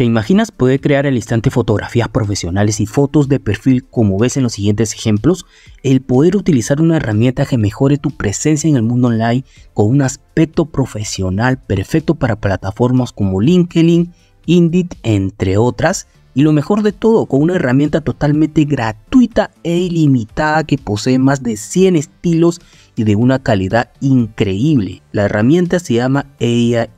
¿Te imaginas poder crear al instante fotografías profesionales y fotos de perfil como ves en los siguientes ejemplos? El poder utilizar una herramienta que mejore tu presencia en el mundo online con un aspecto profesional perfecto para plataformas como LinkedIn, Indeed, entre otras. Y lo mejor de todo, con una herramienta totalmente gratuita e ilimitada que posee más de 100 estilos y de una calidad increíble. La herramienta se llama AI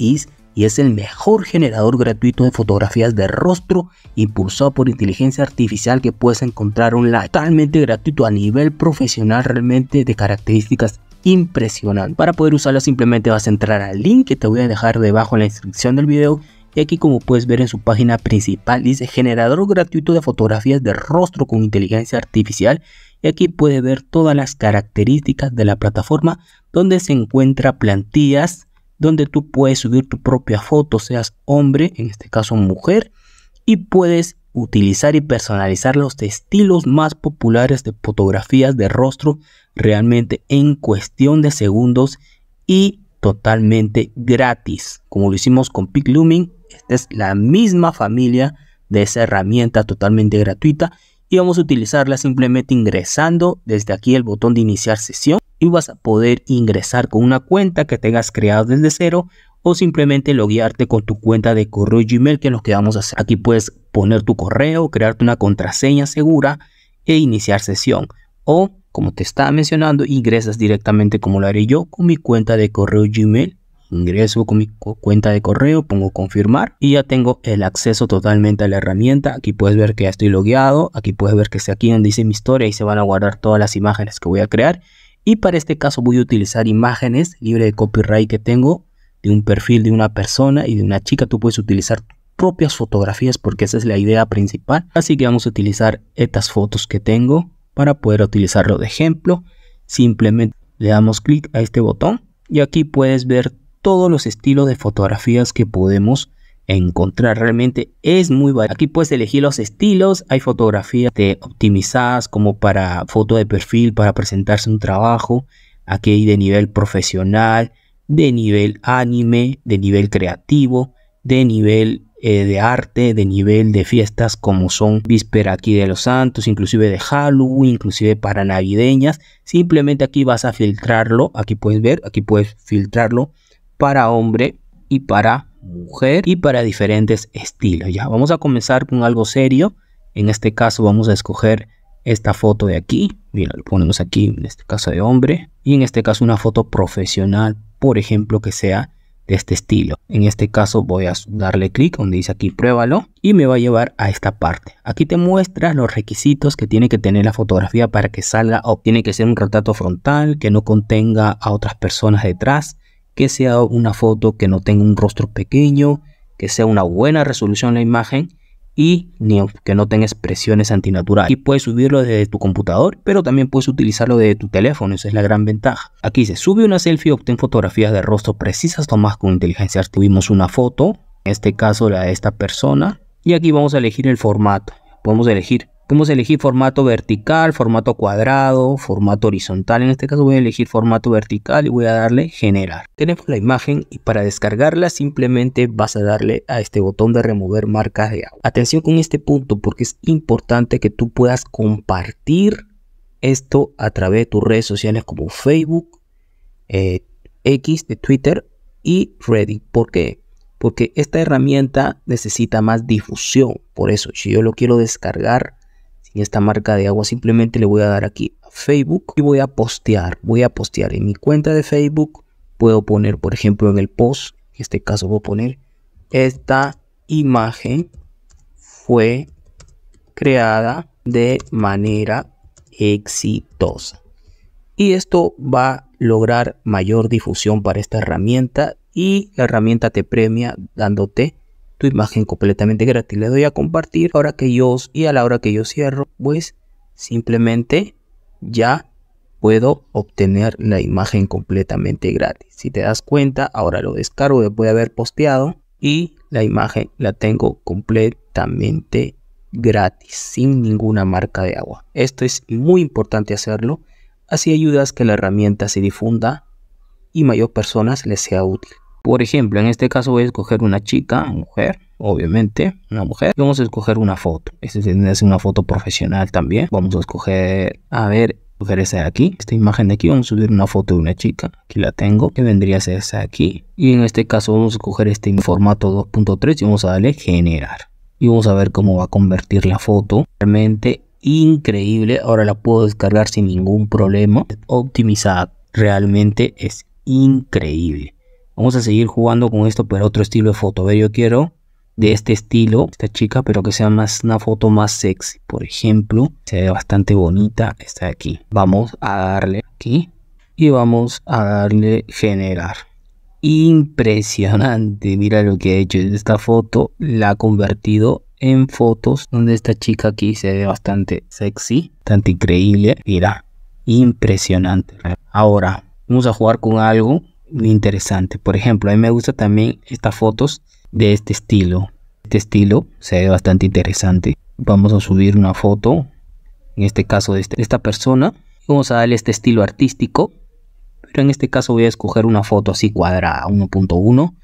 y es el mejor generador gratuito de fotografías de rostro impulsado por inteligencia artificial que puedes encontrar online totalmente gratuito a nivel profesional realmente de características impresionantes. Para poder usarlo simplemente vas a entrar al link que te voy a dejar debajo en la descripción del video y aquí como puedes ver en su página principal dice generador gratuito de fotografías de rostro con inteligencia artificial y aquí puedes ver todas las características de la plataforma donde se encuentra plantillas donde tú puedes subir tu propia foto, seas hombre, en este caso mujer, y puedes utilizar y personalizar los estilos más populares de fotografías de rostro realmente en cuestión de segundos y totalmente gratis. Como lo hicimos con PicLumin, esta es la misma familia de esa herramienta totalmente gratuita y vamos a utilizarla simplemente ingresando desde aquí el botón de iniciar sesión y vas a poder ingresar con una cuenta que tengas creado desde cero o simplemente loguearte con tu cuenta de correo Gmail que nos quedamos a hacer. Aquí puedes poner tu correo, crearte una contraseña segura e iniciar sesión. O, como te estaba mencionando, ingresas directamente como lo haré yo con mi cuenta de correo Gmail. Ingreso con mi cuenta de correo, pongo confirmar y ya tengo el acceso totalmente a la herramienta. Aquí puedes ver que ya estoy logueado. Aquí puedes ver que aquí donde dice mi historia y se van a guardar todas las imágenes que voy a crear y para este caso voy a utilizar imágenes libre de copyright que tengo de un perfil de una persona y de una chica. Tú puedes utilizar tus propias fotografías porque esa es la idea principal. Así que vamos a utilizar estas fotos que tengo para poder utilizarlo de ejemplo. Simplemente le damos clic a este botón y aquí puedes ver todos los estilos de fotografías que podemos encontrar realmente es muy variado aquí puedes elegir los estilos hay fotografías optimizadas como para foto de perfil para presentarse un trabajo aquí hay de nivel profesional de nivel anime de nivel creativo de nivel eh, de arte de nivel de fiestas como son víspera aquí de los santos inclusive de halloween inclusive para navideñas simplemente aquí vas a filtrarlo aquí puedes ver aquí puedes filtrarlo para hombre y para mujer y para diferentes estilos. Ya, vamos a comenzar con algo serio. En este caso vamos a escoger esta foto de aquí. bien lo ponemos aquí, en este caso de hombre. Y en este caso una foto profesional, por ejemplo, que sea de este estilo. En este caso voy a darle clic donde dice aquí pruébalo y me va a llevar a esta parte. Aquí te muestra los requisitos que tiene que tener la fotografía para que salga o tiene que ser un retrato frontal que no contenga a otras personas detrás que sea una foto que no tenga un rostro pequeño, que sea una buena resolución la imagen y que no tenga expresiones antinaturales. Y puedes subirlo desde tu computador, pero también puedes utilizarlo desde tu teléfono, esa es la gran ventaja. Aquí se sube una selfie, y obtén fotografías de rostro precisas tomadas con inteligencia artificial. Tuvimos una foto, en este caso la de esta persona, y aquí vamos a elegir el formato. Podemos elegir Podemos elegir formato vertical, formato cuadrado, formato horizontal. En este caso voy a elegir formato vertical y voy a darle generar. Tenemos la imagen y para descargarla simplemente vas a darle a este botón de remover marcas de agua. Atención con este punto porque es importante que tú puedas compartir esto a través de tus redes sociales como Facebook, eh, X de Twitter y Reddit. ¿Por qué? Porque esta herramienta necesita más difusión. Por eso, si yo lo quiero descargar y esta marca de agua simplemente le voy a dar aquí a Facebook y voy a postear voy a postear en mi cuenta de Facebook puedo poner por ejemplo en el post en este caso voy a poner esta imagen fue creada de manera exitosa y esto va a lograr mayor difusión para esta herramienta y la herramienta te premia dándote tu imagen completamente gratis. Le doy a compartir ahora que yo y a la hora que yo cierro, pues simplemente ya puedo obtener la imagen completamente gratis. Si te das cuenta, ahora lo descargo después de haber posteado y la imagen la tengo completamente gratis, sin ninguna marca de agua. Esto es muy importante hacerlo, así ayudas que la herramienta se difunda y mayor personas les sea útil. Por ejemplo, en este caso voy a escoger una chica, mujer, obviamente, una mujer. Y vamos a escoger una foto. Esta es una foto profesional también. Vamos a escoger, a ver, escoger esta de aquí, esta imagen de aquí. Vamos a subir una foto de una chica. Aquí la tengo, que vendría a ser esa de aquí. Y en este caso vamos a escoger este formato 2.3 y vamos a darle generar. Y vamos a ver cómo va a convertir la foto. Realmente increíble. Ahora la puedo descargar sin ningún problema. Optimizada. Realmente es increíble. Vamos a seguir jugando con esto, pero otro estilo de foto. A ver, yo quiero de este estilo, esta chica, pero que sea más una foto más sexy, por ejemplo. Se ve bastante bonita esta de aquí. Vamos a darle aquí y vamos a darle generar. Impresionante, mira lo que ha hecho. Esta foto la ha convertido en fotos donde esta chica aquí se ve bastante sexy, bastante increíble. Mira, impresionante. Ahora, vamos a jugar con algo interesante. Por ejemplo, a mí me gusta también estas fotos de este estilo. Este estilo se ve bastante interesante. Vamos a subir una foto, en este caso de, este, esta persona. Vamos a darle este estilo artístico, pero en este caso voy a escoger una foto así cuadrada, 1.1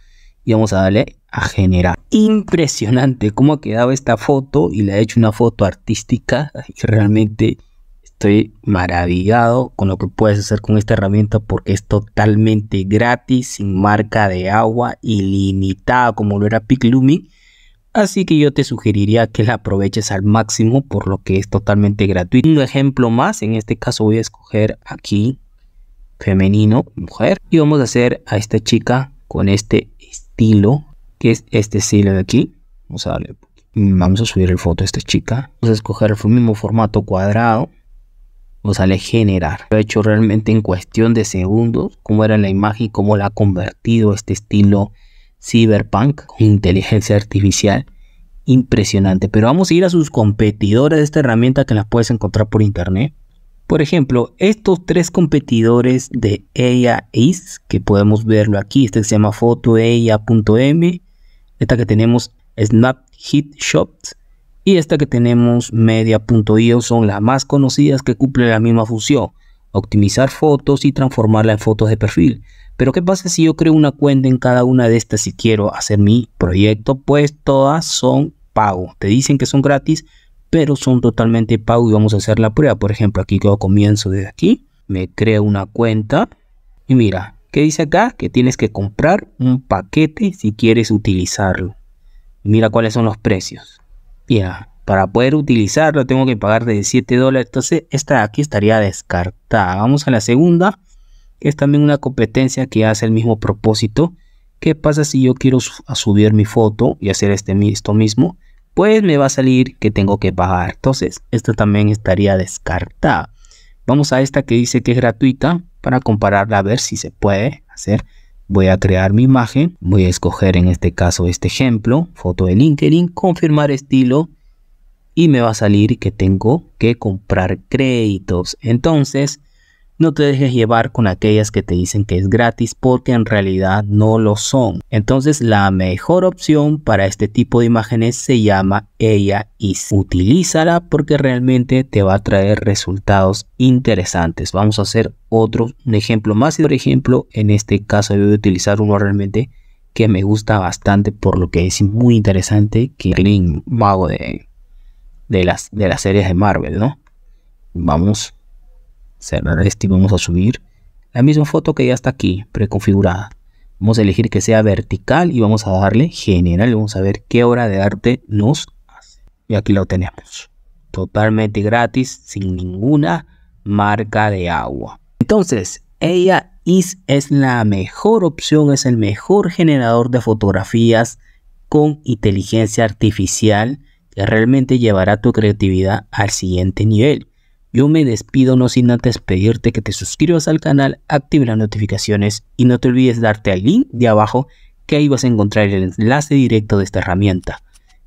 y vamos a darle a generar. Impresionante cómo ha quedado esta foto y le he hecho una foto artística y realmente Estoy maravillado con lo que puedes hacer con esta herramienta porque es totalmente gratis, sin marca de agua, ilimitada como lo era Piclumi. Así que yo te sugeriría que la aproveches al máximo por lo que es totalmente gratuito. Un ejemplo más, en este caso voy a escoger aquí femenino, mujer. Y vamos a hacer a esta chica con este estilo, que es este estilo de aquí. Vamos a darle, vamos a subir el foto a esta chica. Vamos a escoger el mismo formato cuadrado o sale generar. Lo he hecho realmente en cuestión de segundos, cómo era la imagen y cómo la ha convertido este estilo cyberpunk inteligencia artificial. Impresionante. Pero vamos a ir a sus competidores de esta herramienta que las puedes encontrar por internet. Por ejemplo, estos tres competidores de ella que podemos verlo aquí, este se llama fotoeia.m. esta que tenemos Snap Hit Shops y esta que tenemos media.io son las más conocidas que cumplen la misma función, optimizar fotos y transformarla en fotos de perfil. Pero ¿qué pasa si yo creo una cuenta en cada una de estas si quiero hacer mi proyecto? Pues todas son pago. Te dicen que son gratis, pero son totalmente pago y vamos a hacer la prueba. Por ejemplo, aquí yo comienzo desde aquí, me creo una cuenta y mira, ¿qué dice acá? Que tienes que comprar un paquete si quieres utilizarlo. Mira cuáles son los precios. Para poder utilizarlo tengo que pagar de 7 dólares. Entonces esta aquí estaría descartada. Vamos a la segunda. Que es también una competencia que hace el mismo propósito. ¿Qué pasa si yo quiero subir mi foto y hacer este, esto mismo? Pues me va a salir que tengo que pagar. Entonces esta también estaría descartada. Vamos a esta que dice que es gratuita para compararla a ver si se puede hacer. Voy a crear mi imagen, voy a escoger en este caso este ejemplo, foto de LinkedIn, confirmar estilo y me va a salir que tengo que comprar créditos. Entonces, no te dejes llevar con aquellas que te dicen que es gratis porque en realidad no lo son. Entonces la mejor opción para este tipo de imágenes se llama ella y utilízala porque realmente te va a traer resultados interesantes. Vamos a hacer otro ejemplo más. Por ejemplo, en este caso voy a utilizar uno realmente que me gusta bastante por lo que es muy interesante que el mago de, de, las, de las series de Marvel, ¿no? Vamos cerrar este y vamos a subir la misma foto que ya está aquí preconfigurada vamos a elegir que sea vertical y vamos a darle general vamos a ver qué obra de arte nos hace y aquí lo tenemos totalmente gratis sin ninguna marca de agua entonces ella is es la mejor opción es el mejor generador de fotografías con inteligencia artificial que realmente llevará tu creatividad al siguiente nivel yo me despido no sin antes pedirte que te suscribas al canal, active las notificaciones y no te olvides darte al link de abajo que ahí vas a encontrar el enlace directo de esta herramienta.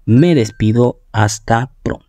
Me despido, hasta pronto.